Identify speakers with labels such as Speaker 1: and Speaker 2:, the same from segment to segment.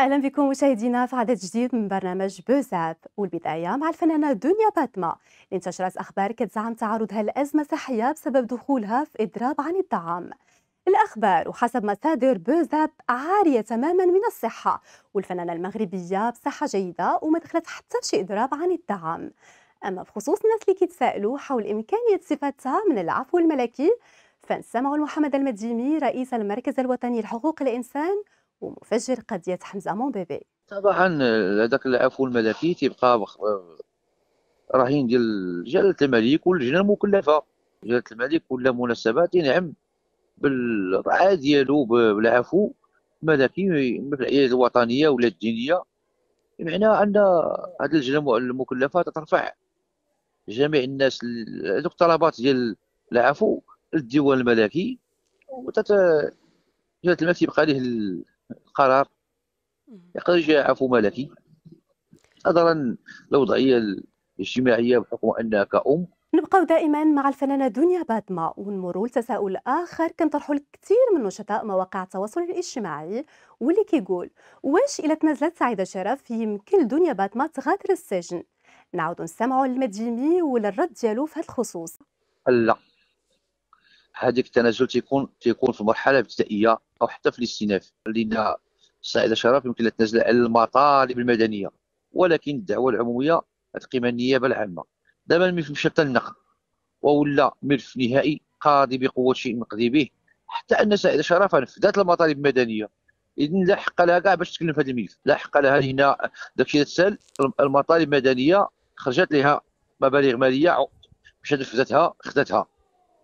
Speaker 1: اهلا بكم مشاهدينا في عدد جديد من برنامج بوزاب والبدايه مع الفنانه دنيا باتما اللي انتشرت اخبار كتزعم تعرضها لازمه صحيه بسبب دخولها في اضراب عن الطعام الاخبار وحسب مصادر بوزاب عاريه تماما من الصحه والفنانه المغربيه بصحه جيده وما دخلت حتى شي اضراب عن الطعام اما بخصوص الناس اللي كيتسائلوا حول امكانيه صفتها من العفو الملكي فنسمعوا لمحمد المديمي رئيس المركز الوطني لحقوق الانسان ومفجر قضية حمزة مونبيبي
Speaker 2: طبعا هذاك العفو الملكي تيبقى رهين ديال جلالة الملك واللجنة المكلفة جلالة الملك ولا مناسبة نعم بالرعاة ديالو بالعفو الملكي في العيادة الوطنية ولا الدينية بمعنى أن هذه اللجنة المكلفة تترفع جميع الناس هذوك الطلبات ديال العفو للديوان الملكي وتت جلالة الملك تيبقى ليه قرار يقدر يجي عفو ملكي نظرا للوضعيه الاجتماعيه بحكم انها كأم
Speaker 1: نبقاو دائما مع الفنانه دنيا باتما ونمروا لتساؤل اخر كنطرحوا الكثير من نشطاء مواقع التواصل الاجتماعي واللي كيقول واش الا تنازلت سعيده شرف يمكن دنيا باتما تغادر السجن نعود نستمعوا المديمي ولا الرد ديالو في هذا الخصوص
Speaker 2: لا هذيك التنازل تيكون تيكون في مرحله ابتدائيه او حتى في الاستئناف لان السائده شرف يمكن لها تنزل على المطالب المدنيه ولكن الدعوه العموميه تقيم النيابه العامه دابا الملف مشى حتى النقد وولا ملف نهائي قاضي بقوه شيء مقضي به حتى ان سائده شرف نفذت المطالب المدنيه اذن لا حق لها كاع باش تتكلم في هذا الملف لا حق لها هنا داكشي اللي تسال المطالب المدنيه خرجت لها مبالغ ماليه مشات نفذتها خذتها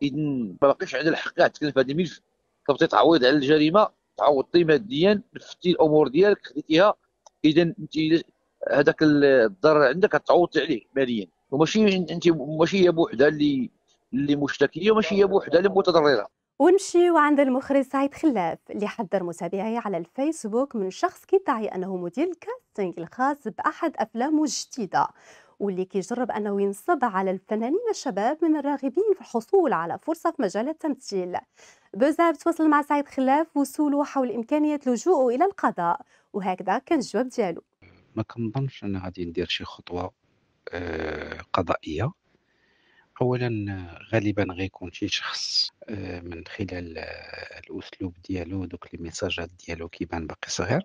Speaker 2: اذن ما باقيش عندها الحق تتكلم في هذا الملف كتبغي تعوض على الجريمه تعوضتي ماديا لفتي الامور ديالك خديتيها اذا انت هذاك الضرر عندك تعوض عليه ماليا وماشي انت ماشي هي بوحدها اللي اللي مشتكيه وماشي هي بوحدها اللي متضرره
Speaker 1: ونمشي عند المخرج سعيد خلاف اللي حذر متابعيه على الفيسبوك من شخص كيدعي انه مدير الكاستينغ الخاص باحد افلامه الجديده واللي كيجرب أنه ينصب على الفنانين الشباب من الراغبين في الحصول على فرصة في مجال التمثيل بوزاب تواصل مع سعيد خلاف وسولو حول إمكانية لجوءه إلى القضاء وهكذا كان الجواب ديالو
Speaker 3: ما كنظنش أنا غادي ندير شي خطوة آه، قضائية اولا غالبا غيكون شي شخص آه، من خلال آه، الاسلوب ديالو دوك الميساجات ديالو كيبان باقي صغير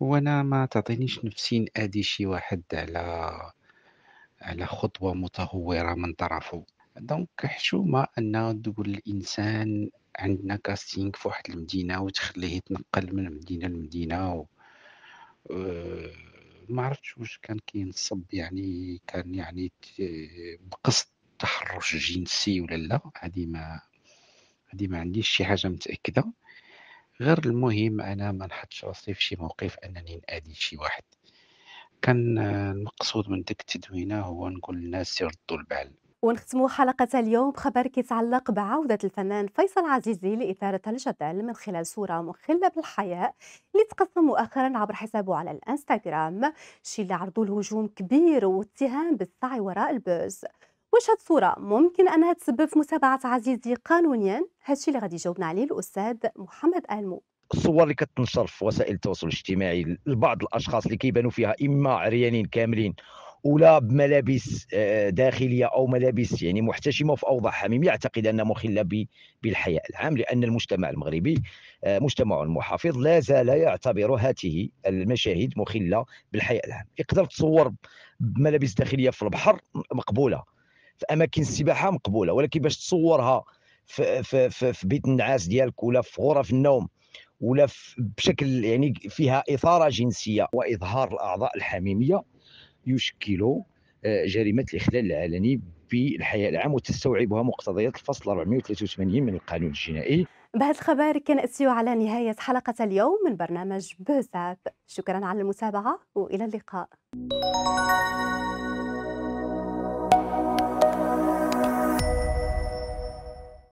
Speaker 3: وأنا ما تعطينيش نفسي نادي شي واحد على على خطوة متهورة من طرفه دونك حشومة أن تقول الإنسان عندنا كاستينغ في واحد المدينة وتخليه يتنقل من مدينة لمدينة و... آه، ما عرفتش واش كان كينصب يعني كان يعني بقصد تحرش جنسي ولا لا هذه ما هذه ما عنديش شي حاجة متأكدة غير المهم انا ما نحطش راسي في شي موقف انني نادي شي واحد كان المقصود من ديك التدوينه هو نقول للناس يردوا البال
Speaker 1: ونختم حلقة اليوم بخبر كيتعلق بعودة الفنان فيصل عزيزي لإثارة الجدل من خلال صورة مخلة بالحياء اللي تقسم مؤخرا عبر حسابه على الانستغرام شي اللي عرضوا الهجوم كبير واتهام بالسعي وراء البوز واش هاد الصوره ممكن انها تسبب في متابعه عزيزي قانونيا هادشي اللي غادي يجاوبنا عليه الاستاذ محمد المو
Speaker 4: الصور اللي كتنشر في وسائل التواصل الاجتماعي لبعض الاشخاص اللي كيبانوا فيها اما عريانين كاملين ولا بملابس آه، داخليه او ملابس يعني محتشمه في اوضاع حميم يعتقد انها مخله بالحياء العام لان المجتمع المغربي آه، مجتمع محافظ لا زال يعتبر هاته المشاهد مخله بالحياء العام يقدر تصور بملابس داخليه في البحر مقبوله في اماكن السباحه مقبوله ولكن باش تصورها في, في, في, في بيت النعاس ديالك ولا في غرف النوم ولا بشكل يعني فيها اثاره جنسيه واظهار الاعضاء الحميميه يشكل آه، جريمه الاخلال العلني بالحياء العام وتستوعبها مقتضيات الفصل 483 من القانون الجنائي
Speaker 1: بهذا الخبر كنأتيو على نهاية حلقة اليوم من برنامج بوزاب شكرا على المتابعة وإلى اللقاء